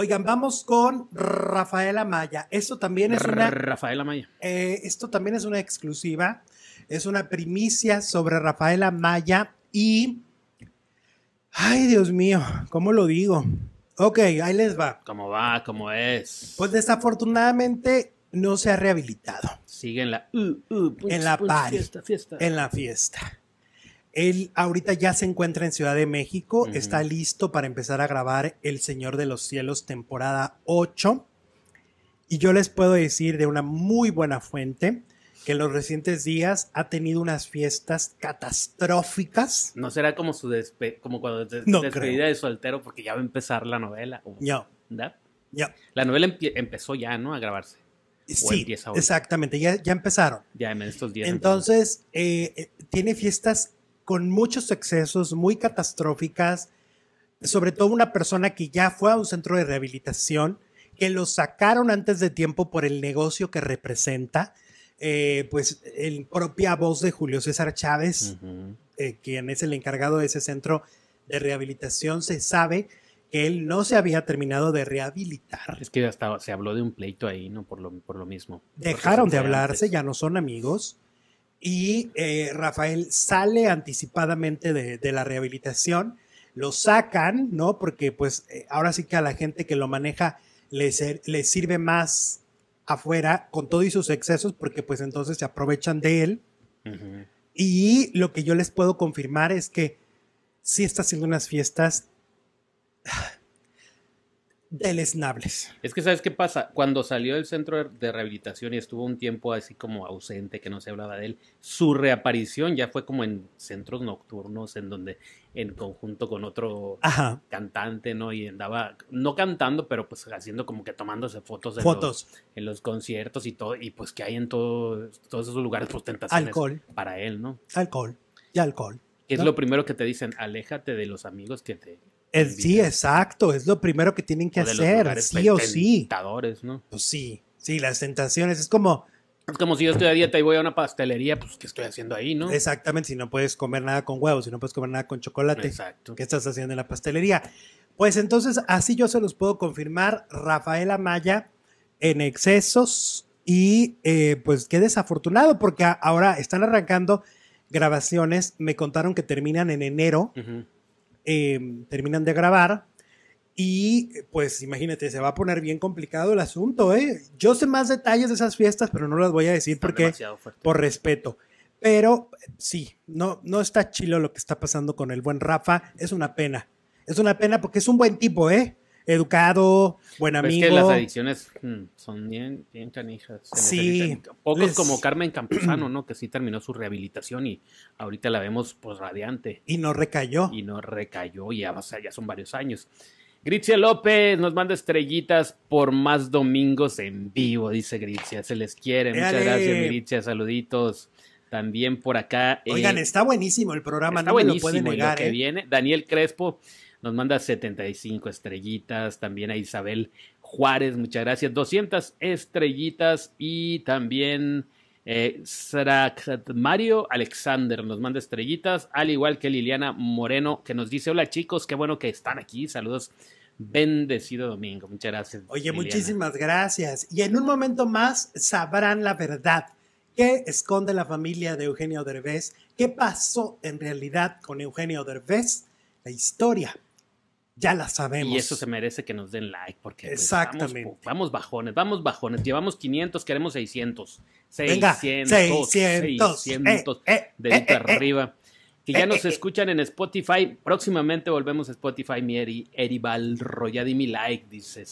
Oigan, vamos con Rafaela Maya. Esto también es una. Rafaela Maya. Eh, esto también es una exclusiva. Es una primicia sobre Rafaela Maya y. Ay, Dios mío, ¿cómo lo digo? Ok, ahí les va. ¿Cómo va? ¿Cómo es? Pues desafortunadamente no se ha rehabilitado. Sigue en la. Uh, uh, pues, en la pues, fiesta. En la fiesta. Él ahorita ya se encuentra en Ciudad de México, está listo para empezar a grabar El Señor de los Cielos temporada 8. Y yo les puedo decir de una muy buena fuente que en los recientes días ha tenido unas fiestas catastróficas. ¿No será como su como cuando no despedida de soltero porque ya va a empezar la novela? Ya, La novela empezó ya, ¿no? A grabarse. Sí, exactamente, ya, ya empezaron. Ya en estos días. Entonces, eh, eh, tiene fiestas con muchos excesos, muy catastróficas, sobre todo una persona que ya fue a un centro de rehabilitación, que lo sacaron antes de tiempo por el negocio que representa, eh, pues el propia voz de Julio César Chávez, eh, quien es el encargado de ese centro de rehabilitación, se sabe que él no se había terminado de rehabilitar. Es que hasta se habló de un pleito ahí, ¿no? Por lo, por lo mismo. Dejaron de hablarse, ya no son amigos y eh, Rafael sale anticipadamente de, la rehabilitación, lo sacan, ¿no? Porque pues eh, ahora sí que a la gente que lo maneja le, sirve más afuera con todo y sus excesos porque pues entonces se aprovechan de él. Y lo que yo les puedo confirmar es que sí está haciendo unas fiestas deleznables. Es que, ¿sabes qué pasa? Cuando salió del centro de rehabilitación y estuvo un tiempo así como ausente, que no se hablaba de él, su reaparición ya fue como en centros nocturnos, en donde en conjunto con otro cantante, ¿no? Y andaba, no cantando, pero pues haciendo como que tomándose fotos. de fotos. en los conciertos y todo, y pues que hay en todo, todos esos lugares pues Alcohol. Para él, ¿no? Alcohol. Y alcohol. Es lo primero que te dicen, aléjate de los amigos que te sí, exacto, es lo primero que tienen que hacer, sí pues, o sí. Tentadores, ¿no? Pues sí, sí, las tentaciones, es como... Es como si yo estoy a dieta y voy a una pastelería, pues ¿qué estoy haciendo ahí, no? Exactamente, si no puedes comer nada con huevos, si no puedes comer nada con chocolate, ¿qué estás haciendo en la pastelería? Pues entonces, así yo se los puedo confirmar, Rafael Amaya en excesos y eh, pues qué desafortunado, porque ahora están arrancando grabaciones, me contaron que terminan en enero. Em, terminan de grabar. Y pues imagínate, se va a poner bien complicado el asunto, ¿eh? Yo sé más detalles de esas fiestas, pero no las voy a decir porque por respeto. Pero sí, no, no está chilo lo que está pasando con el buen Rafa. Es una pena. Es una pena porque es un buen tipo, ¿eh? educado, buen amigo. Pues es que las adicciones mm, son bien, bien canijas. Sí. Pocos como Carmen Camposano, ¿no? Que sí terminó su rehabilitación y ahorita la vemos pues radiante. Y no recayó. Y no recayó, ya, ya son varios años. Gritzia López nos manda estrellitas por más domingos en vivo, dice Gritzia. Se les quiere. Muchas gracias, Gritzia. Saluditos. También por acá. Eh, Oigan, está buenísimo el programa, no pueden negar. que ¿eh? viene. Daniel Crespo nos manda 75 estrellitas, también a Isabel Juárez, muchas gracias, 200 estrellitas y también eh, Mario Alexander nos manda estrellitas, al igual que Liliana Moreno que nos dice, hola chicos, qué bueno que están aquí, saludos. Bendecido domingo, muchas gracias. Oye, muchísimas gracias. Y en un momento más sabrán la verdad. ¿Qué esconde la familia de Eugenio Derbez? ¿Qué pasó en realidad con Eugenio Derbez? La historia ya la sabemos. Y eso se merece que nos den like, porque pues, Exactamente. Vamos, bajones, vamos bajones. Llevamos 500, queremos 600. 600, Venga, 600, 600, de arriba. Que ya eh, nos eh, eh. escuchan en Spotify. Próximamente volvemos a Spotify, mi Eri, Balro. Ya di mi like, dices.